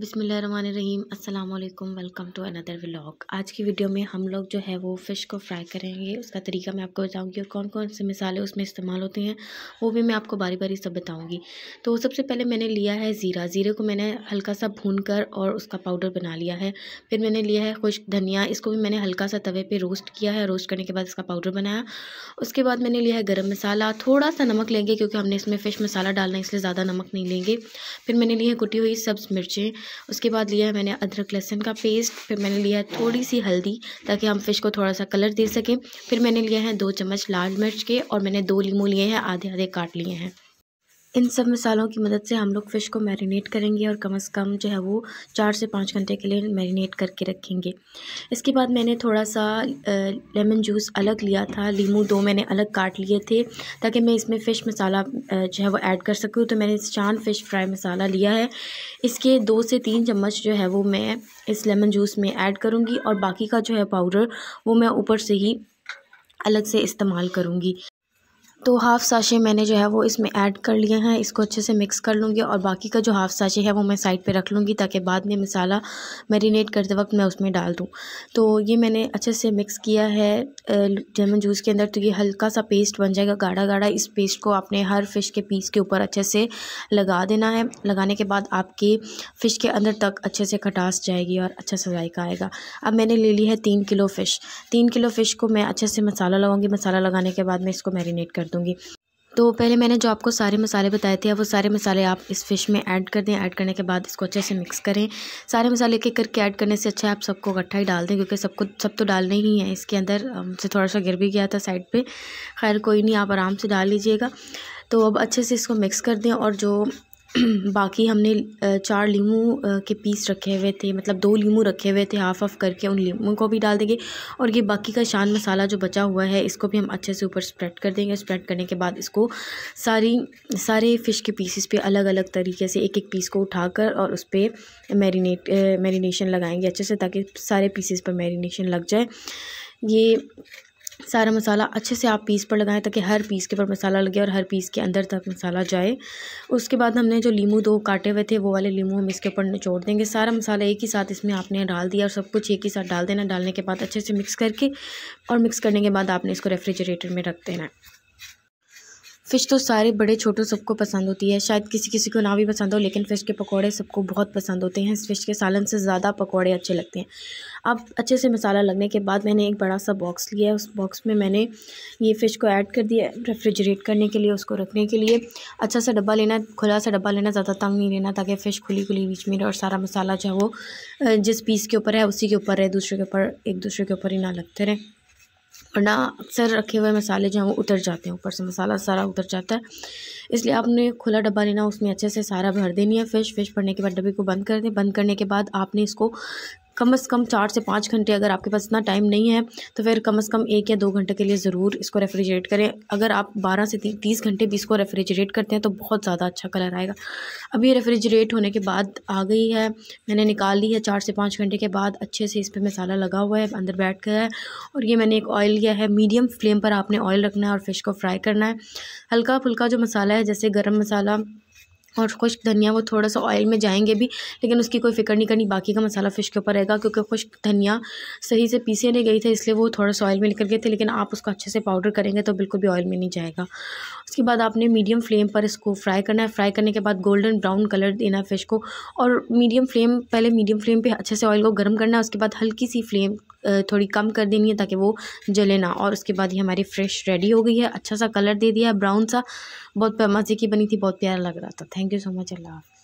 बिसमीम अस्सलाम वालेकुम वेलकम टू अनदर व्लॉग आज की वीडियो में हम लोग जो है वो फ़िश को फ्राई करेंगे उसका तरीका मैं आपको बताऊंगी और कौन कौन से मसाले उसमें इस्तेमाल होते हैं वो भी मैं आपको बारी बारी सब बताऊंगी तो सबसे पहले मैंने लिया है ज़ीरा ज़ीरे को मैंने हल्का सा भून कर और उसका पाउडर बना लिया है फिर मैंने लिया है खुश्क धनिया इसको भी मैंने हल्का सा तवे पर रोस्ट किया है रोस्ट करने के बाद इसका पाउडर बनाया उसके बाद मैंने लिया है गर्म मसाला थोड़ा सा नमक लेंगे क्योंकि हमने इसमें फ़िश मसाला डालना इसलिए ज़्यादा नमक नहीं लेंगे फिर मैंने लिए कुटी हुई सब्ज़ मिर्चें उसके बाद लिया है मैंने अदरक लहसुन का पेस्ट फिर मैंने लिया है थोड़ी सी हल्दी ताकि हम फिश को थोड़ा सा कलर दे सकें फिर मैंने लिया है दो चम्मच लाल मिर्च के और मैंने दो लीमू लिए हैं आधे आधे काट लिए हैं इन सब मसालों की मदद से हम लोग फ़िश को मैरिनेट करेंगे और कम से कम जो है वो चार से पाँच घंटे के लिए मैरिनेट करके रखेंगे इसके बाद मैंने थोड़ा सा लेमन जूस अलग लिया था लीमू दो मैंने अलग काट लिए थे ताकि मैं इसमें फ़िश मसाला जो है वो ऐड कर सकूँ तो मैंने शान फ़िश फ्राई मसाला लिया है इसके दो से तीन चम्मच जो है वो मैं इस लेमन जूस में ऐड करूँगी और बाकी का जो है पाउडर वो मैं ऊपर से ही अलग से इस्तेमाल करूँगी तो हाफ़ साशे मैंने जो है वो इसमें ऐड कर लिए हैं इसको अच्छे से मिक्स कर लूँगी और बाकी का जो हाफ़ साशे है वो मैं साइड पे रख लूँगी ताकि बाद में मसाला मैरिनेट करते वक्त मैं उसमें डाल दूँ तो ये मैंने अच्छे से मिक्स किया है लेमन जूस के अंदर तो ये हल्का सा पेस्ट बन जाएगा गाढ़ा गाढ़ा इस पेस्ट को आपने हर फ़िश के पीस के ऊपर अच्छे से लगा देना है लगाने के बाद आपके फ़िश के अंदर तक अच्छे से खटास जाएगी और अच्छा सा जायका आएगा अब मैंने ले ली है तीन किलो फ़िश तीन किलो फ़िश को मैं अच्छे से मसाला लगाऊँगी मसाला लगाने के बाद मैं इसको मैरिनेट कर दूँ दूँगी तो पहले मैंने जो आपको सारे मसाले बताए थे वो सारे मसाले आप इस फ़िश में ऐड कर दें ऐड करने के बाद इसको अच्छे से मिक्स करें सारे मसाले एक करके ऐड करने से अच्छा है आप सबको इकट्ठा ही डाल दें क्योंकि सबको सब तो डालने ही है इसके अंदर से थोड़ा सा गिर भी गया था साइड पे खैर कोई नहीं आप आराम से डाल लीजिएगा तो अब अच्छे से इसको मिक्स कर दें और जो बाकी हमने चार लीमू के पीस रखे हुए थे मतलब दो लीमू रखे हुए थे हाफ़ हाफ़ करके उन लीमू को भी डाल देंगे और ये बाकी का शान मसाला जो बचा हुआ है इसको भी हम अच्छे से ऊपर स्प्रेड कर देंगे स्प्रेड करने के बाद इसको सारी सारे फ़िश के पीसेस पे अलग अलग तरीके से एक एक पीस को उठाकर और उस पर मैरीनेट मैरीनेशन लगाएंगे अच्छे से ताकि सारे पीसेस पर मैरिनेशन लग जाए ये सारा मसाला अच्छे से आप पीस पर लगाएं ताकि हर पीस के ऊपर मसाला लगे और हर पीस के अंदर तक मसाला जाए उसके बाद हमने जो लीमू दो काटे हुए थे वो वाले लीमू हम इसके ऊपर निचोड़ देंगे सारा मसाला एक ही साथ इसमें आपने डाल दिया और सब कुछ एक ही साथ डाल देना डालने के बाद अच्छे से मिक्स करके और मिक्स करने के बाद आपने इसको रेफ्रिजरेटर में रख देना है फ़िश तो सारे बड़े छोटे सबको पसंद होती है शायद किसी किसी को ना भी पसंद हो लेकिन फ़िश के पकौड़े सबको बहुत पसंद होते हैं फ़िश के सालन से ज़्यादा पकौड़े अच्छे लगते हैं अब अच्छे से मसाला लगने के बाद मैंने एक बड़ा सा बॉक्स लिया है उस बॉक्स में मैंने ये फ़िश को ऐड कर दिया रेफ्रिजरेट करने के लिए उसको रखने के लिए अच्छा सा डब्बा लेना खुला सा डब्बा लेना ज़्यादा तंग नहीं लेना ताकि फ़िश खुली खुली बीच में रहे और सारा मसाला जो है वो जिस पीस के ऊपर है उसी के ऊपर रहे दूसरे के ऊपर एक दूसरे के ऊपर ही ना लगते रहें वरना अक्सर रखे हुए मसाले जो हैं वो उतर जाते हैं ऊपर से मसाला सारा उतर जाता है इसलिए आपने खुला डब्बा लेना उसमें अच्छे से सारा भर देनी है फ़िश फ़िश भरने के बाद डब्बे को बंद कर दें बंद करने के बाद आपने इसको कम अज़ कम चार से पाँच घंटे अगर आपके पास इतना टाइम नहीं है तो फिर कम अज़ कम एक या दो घंटे के लिए ज़रूर इसको रेफ्रिजरेट करें अगर आप बारह से तीस घंटे भी इसको रेफ्रिजरेट करते हैं तो बहुत ज़्यादा अच्छा कलर आएगा अब ये रेफ्रिजरेट होने के बाद आ गई है मैंने निकाल ली है चार से पाँच घंटे के बाद अच्छे से इस पर मसाला लगा हुआ है अंदर बैठ गया है और ये मैंने एक ऑयल लिया है मीडियम फ्लेम पर आपने ऑयल रखना है और फ़िश को फ्राई करना है हल्का फुल्का जो मसाला है जैसे गर्म मसाला और खुश्क धनिया वो थोड़ा सा ऑयल में जाएंगे भी लेकिन उसकी कोई फ़िक्र नहीं करनी बाकी का मसाला फ़िश के ऊपर रहेगा क्योंकि खुश्क धनिया सही से पीसे नहीं गई थी इसलिए वो थोड़ा सा ऑयल में निकल गए थे लेकिन आप उसको अच्छे से पाउडर करेंगे तो बिल्कुल भी ऑयल में नहीं जाएगा उसके बाद आपने मीडियम फ्लेम पर इसको फ्राई करना है फ्राई करने के बाद गोल्डन ब्राउन कलर देना है फ़िश को और मीडियम फ्लेम पहले मीडियम फ्लेम पर अच्छे से ऑयल को गर्म करना है उसके बाद हल्की सी फ्लेम थोड़ी कम कर देनी है ताकि वो जले ना और उसके बाद ये हमारी फ्रेश रेडी हो गई है अच्छा सा कलर दे दिया है ब्राउन सा बहुत मज़े की बनी थी बहुत प्यारा लग रहा था thank thank you so much Allah